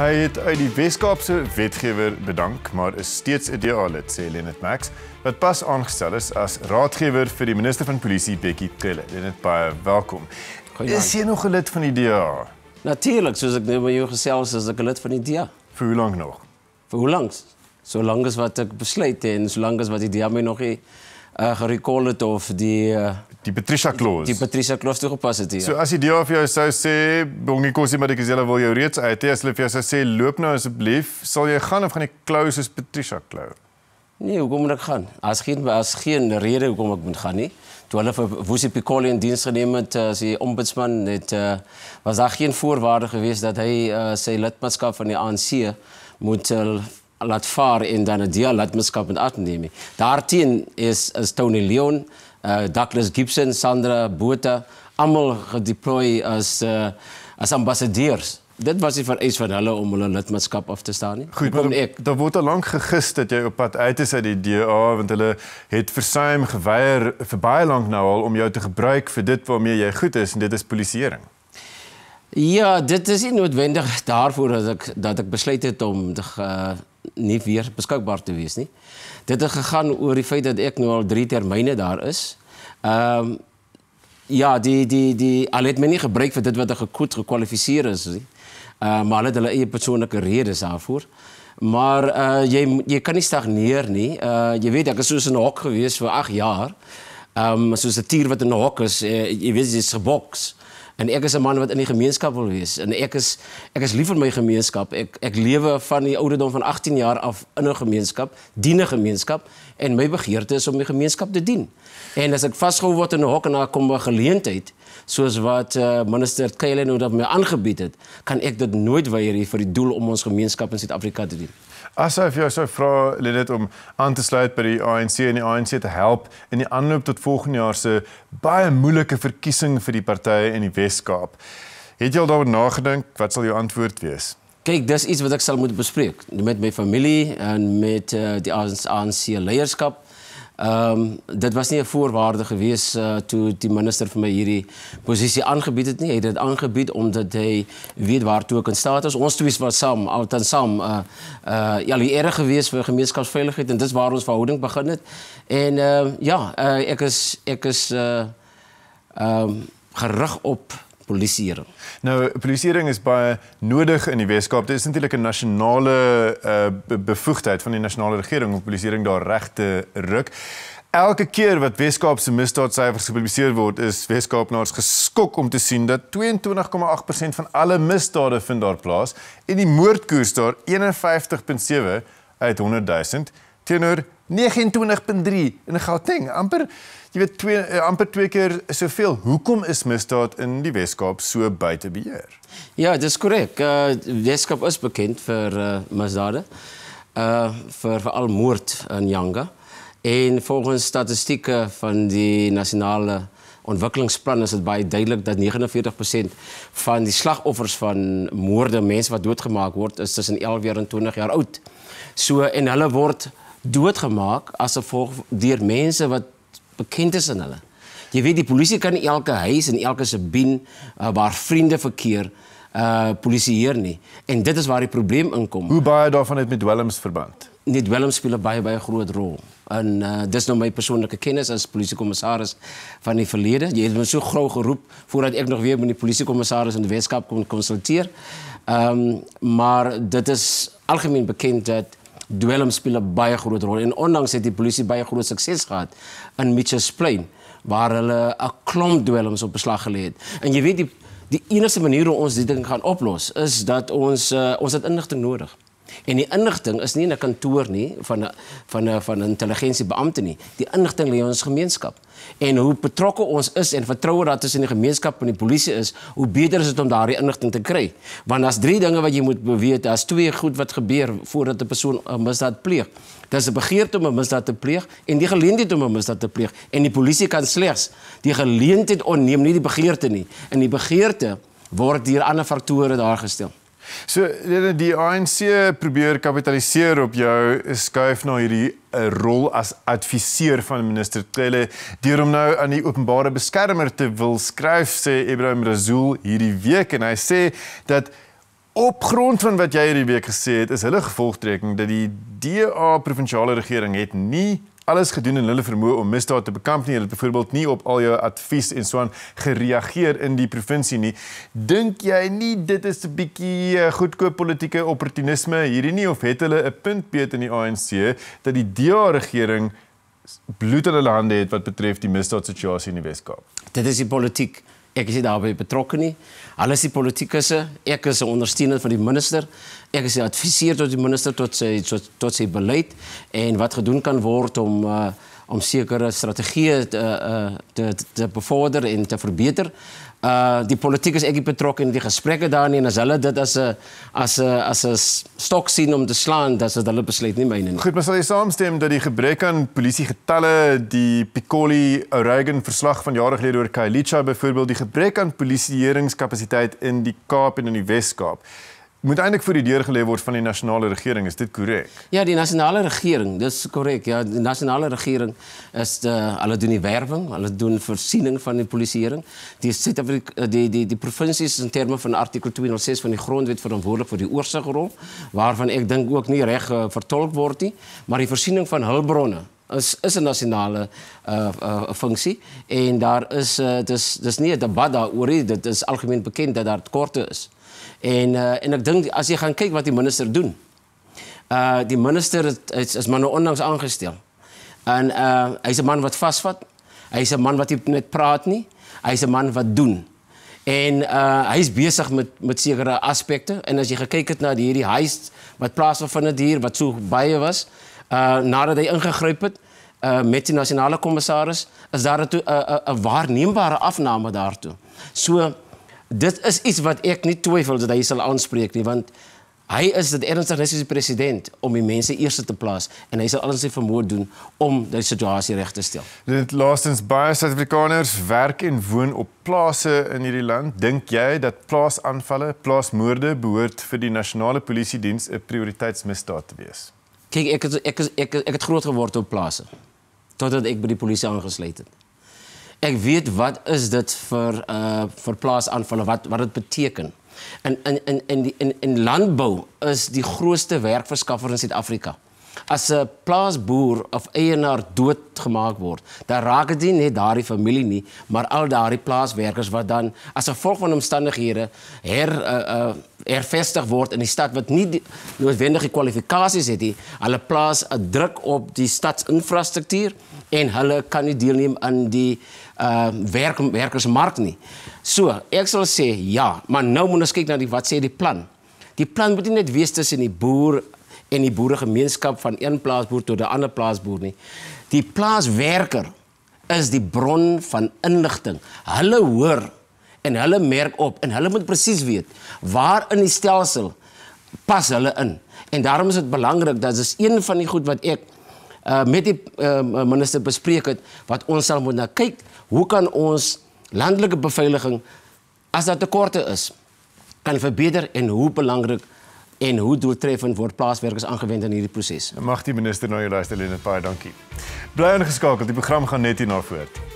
Hy het uit die Weskaapse wetgewer bedank, maar is steeds 'n DA-lid, e sê Lenet Max, wat pas aangestel is as raadgewer vir die minister van polisie Bekkie Trelle. Lenet, baie welkom. Goeiedag. Is jy nog 'n lid van die DA? Natuurlik, soos ek nou by jou gesels as 'n lid van die DA. Vir hoe lank nog? Vir hoe lank? Solank as wat ek besluit het en solank as wat die DA my nog nie uh, gerecall het of die uh, die Patricia Clause. Die Patricia Clause toegepas het hier. So as die DA vir jou sou sê, "Bongie Kossie, maar ek sê hulle wil jou reeds uit hê." As hulle vir jou sou sê, "Loop nou asseblief," sal jy gaan of gaan die Clause soos Patricia Clause? Nee, hoekom moet ek gaan? As geen as geen rede hoekom ek moet gaan nie. Toe hulle vir Woosie Picoli in diens geneem het eh, as die ombudsman net uh, eh, was daar geen voorwaarde gewees dat hy uh, sy lidmaatskap van die ANC moet uh, laat vaar en dan 'n deel lidmaatskap in aanneem. Daarteen is is Tony Leon uh, Douglas Gibson, Sandra Bote, almal gedeploy as uh, as ambassadeurs. Dit was nie vereis van hulle om hulle lidmaatskap af te staan nie. Goed, kom ek. Daar word al lank gegis dat jy op pad uit is uit die DA want hulle het versuim geweier vir baie lank nou al om jou te gebruik vir dit waarmee jy goed is en dit is polisieering. Ja, dit is nie noodwendig daarvoor dat ek dat ek besluit het om te uh, nie weer beskikbaar te wees nie. Dit het gegaan oor die feit dat ek nou al 3 termyne daar is. Ehm um, ja, die die die al het my nie gebruik vir dit wat ek gekoet gekwalifiseer is nie. Ehm uh, maar hulle het hulle eie persoonlike redes daarvoor. Maar uh jy jy kan nie stagneer nie. Uh jy weet ek is soos in 'n hok gewees vir 8 jaar. Ehm um, soos 'n tier wat in 'n hok is, uh, jy weet jy's geboks. Uh En ek is 'n man wat in die gemeenskap wil wees en ek is ek is lief vir my gemeenskap. Ek ek lewe van die ouderdom van 18 jaar af in 'n gemeenskap, dien 'n gemeenskap en my begeerte is om die gemeenskap te dien. En as ek vasgehou word in 'n hok en daar kom 'n geleentheid soos wat uh, minister Kylen nou oor dat my aangebied het, kan ek dit nooit weier vir die doel om ons gemeenskap in Suid-Afrika te dien. Asof jy sou vra lê dit om aan te sluit by die ANC en die ANC te help in die aanloop tot volgende jaar se baie moeilike verkiesing vir die partye in die Wes-Kaap. Het jy al daaroor nagedink? Wat sal jou antwoord wees? Kyk, dis iets wat ek sal moet bespreek met my familie en met uh, die ANC leierskap. Ehm um, dit was nie 'n voorwaarde gewees uh, toe die minister vir my hierdie posisie aangebied het nie. Hy het dit aangebied omdat hy weet waartoe ek in staat is. Ons twee was saam, altyd saam, uh uh ja, lieg erg gewees vir gemeenskapsveiligheid en dis waar ons verhouding begin het. En ehm uh, ja, uh, ek is ek is uh ehm um, gerig op polisieering. Nou polisieering is baie nodig in die Weskaap. Dit is eintlik 'n nasionale uh, eh, bevoegdheid van die nasionale regering om polisieering daar reg te ruk. Elke keer wat Weskaap se misdaadsyfers gepubliseer word, is Weskaapenaars geskok om te sien dat 22,8% van alle misdade vind daar plaas en die moordkoers daar 51.7 uit 100 000 teenoor 29.3 in Gauteng, amper jy weet twee eh, amper twee keer soveel. Hoekom is misdaad in die Weskaap so buite beheer? Ja, dis korrek. Uh Weskaap is bekend vir uh misdade. Uh vir veral moord in Yanga. En volgens statistieke van die nasionale ontwikkelingsplan is dit baie duidelik dat 49% van die slagoffers van moorde, mense wat doodgemaak word, is tussen 11 en 20 jaar oud. So en hulle word doodgemaak as 'n volg deur mense wat bekend is aan hulle. Jy weet die polisie kan elke huis en elke sebien uh, eh, waar vriende verkeer uh polisieer nie en dit is waar die probleem inkom. Hoe baie daarvan het met Willems verband? Net Willems speel 'n baie baie groot rol. En uh dis nou my persoonlike kennis as polisiekommissaris van die verlede. Jy het my so grou geroep voordat ek nog weer met die polisiekommissaris in die Weskaap kon konsulteer. Ehm um, maar dit is algemeen bekend dat Duellen spelen een baie grote rol. En ondanks dat die politie baie groot succes gehad in Plain. waar hulle 'n klomp duellums op beslag gelê En je weet die die enigste manier hoe ons dit ding gaan oplossen is dat ons eh, ons het inligting nodig. En die inligting is nie in 'n kantoor nie van 'n van 'n van 'n intelligensiebeampte nie. Die inligting lê in ons gemeenskap. En hoe betrokke ons is en vertroue daar tussen die gemeenskap en die polisie is, hoe beter is dit om daardie inligting te kry. Want daar's drie dinge wat jy moet weet. Daar's twee goed wat gebeur voordat 'n persoon 'n misdaad pleeg. Dit is 'n begeerte om 'n misdaad te pleeg en die geleentheid om 'n misdaad te pleeg. En die polisie kan slegs die geleentheid onneem, nie die begeerte nie. En die begeerte word deur ander faktore daar gestel. So die ANC probeer kapitaliseer op jou skuif na hierdie eh, rol as adviseur van minister Tele deur hom nou aan die openbare beskermer te wil skryf sê Ibrahim Razul hierdie week en hy sê dat op grond van wat jy hierdie week gesê het is hulle gevolgtrekking dat die DA provinsiale regering het nie alles gedoen in hulle vermoë om misdaad te bekamp nie. Hulle het byvoorbeeld nie op al jou advies en so aan gereageer in die provinsie nie. Dink jy nie dit is 'n bietjie eh, goedkoop politieke opportunisme hierdie nie of het hulle 'n punt beet in die ANC dat die DA regering bloed aan hulle hande het wat betref die misdaadsituasie in die Wes-Kaap? Dit is die politiek Ek is daarbey betrokke nie. Hulle is die politikusse, ek is 'n ondersteuner van die minister. Ek is adviseer tot die minister tot sy tot, tot sy beleid en wat gedoen kan word om uh, om sekere strategieë te, uh, te te bevorder en te verbeter uh die politiek is ekie betrokke in die gesprekke daarin en as hulle dit as 'n as 'n as 'n stok sien om te slaan, dan sal hulle besluit nie myne nie. Goed, maar sal jy saamstem dat die gebrek aan polisie getalle, die Piccoli Reagan verslag van jare gelede oor Kyalicha byvoorbeeld die gebrek aan polisieeringskapasiteit in die Kaap en in die Wes-Kaap moet eintlik voor die deur gelê word van die nasionale regering, is dit korrek? Ja, die nasionale regering, dis korrek. Ja, die nasionale regering is die eh, hulle doen die werwing, hulle doen voorsiening van die polisieering. Die Suid-Afrika eh, die die die provinsies in terme van artikel 206 van die grondwet verantwoordelik vir die oorsigrol, waarvan ek dink ook nie reg uh, vertolk word nie, maar die voorsiening van hul bronne is is 'n nasionale uh, uh funksie en daar is uh, dis dis nie 'n debat daaroor nie, dit is algemeen bekend dat daar tekorte is. En uh, en ek dink as jy gaan kyk wat die minister doen. Uh die minister het, is is maar nou onlangs aangestel. En uh hy's 'n man wat vasvat. Hy's 'n man wat net praat nie. Hy's 'n man wat doen. En uh hy's besig met met sekere aspekte en as jy gekyk het na hierdie heist wat plaasgevind het hier wat so baie was, uh nadat hy ingegryp het uh met die nasionale kommissaris is daar 'n 'n waarneembare afname daartoe. So dit is iets wat ek nie twyfel dat hy sal aanspreek nie want hy is dit ernstig rus is die president om die mense eers te plaas en hy sal alles sy vermoë doen om die situasie reg te stel. Dit laastens baie Suid-Afrikaners werk en woon op plase in hierdie land. Dink jy dat plaasaanvalle, plaasmoorde behoort vir die nasionale polisie diens 'n prioriteitsmisdaad te wees? Kyk, ek het, ek ek ek het groot geword op plase totdat ek by die polisie aangesluit het ek weet wat is dit vir uh vir plaasaanvalle wat wat dit beteken. In in in in die in in landbou is die grootste werkverskaffer in Suid-Afrika as 'n plaasboer of eienaar doodgemaak word, dan raak dit net daardie familie nie, maar al daardie plaaswerkers wat dan as gevolg van omstandighede her uh, eh, uh, eh, ervestig word in die stad wat nie noodwendige kwalifikasies het nie, hulle plaas 'n druk op die stadsinfrastruktuur en hulle kan nie deelneem aan die uh, werk werkersmark nie. So, ek sal sê ja, maar nou moet ons kyk na die wat sê die plan. Die plan moet nie net wees tussen die boer en die boeregemeenskap van een plaasboer tot 'n ander plaasboer nie. Die plaaswerker is die bron van inligting. Hulle hoor en hulle merk op en hulle moet presies weet waar in die stelsel pas hulle in. En daarom is dit belangrik dat dis een van die goed wat ek uh, met die uh, minister bespreek het wat ons sal moet na kyk, hoe kan ons landelike beveiliging as daar tekorte is kan verbeter en hoe belangrik en hoe doeltreffend word plaaswerkers aangewend in hierdie proses? Mag die minister nou jou luister Lena, baie dankie. Bly ingeskakel, die program gaan net hier na voort.